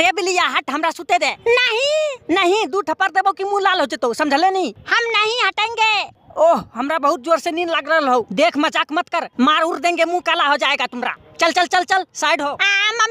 रे बिलिया हट हमरा सुते दे नहीं नहीं दू ठपर देबो कि मुंह लाल हो जतो समझले नहीं हम नहीं हटेंगे ओह हमरा बहुत जोर से नींद लग रहा हो देख मजाक मत कर मार उड़ देंगे मुंह काला हो जाएगा तुम्हारा चल चल चल चल साइड हो आ,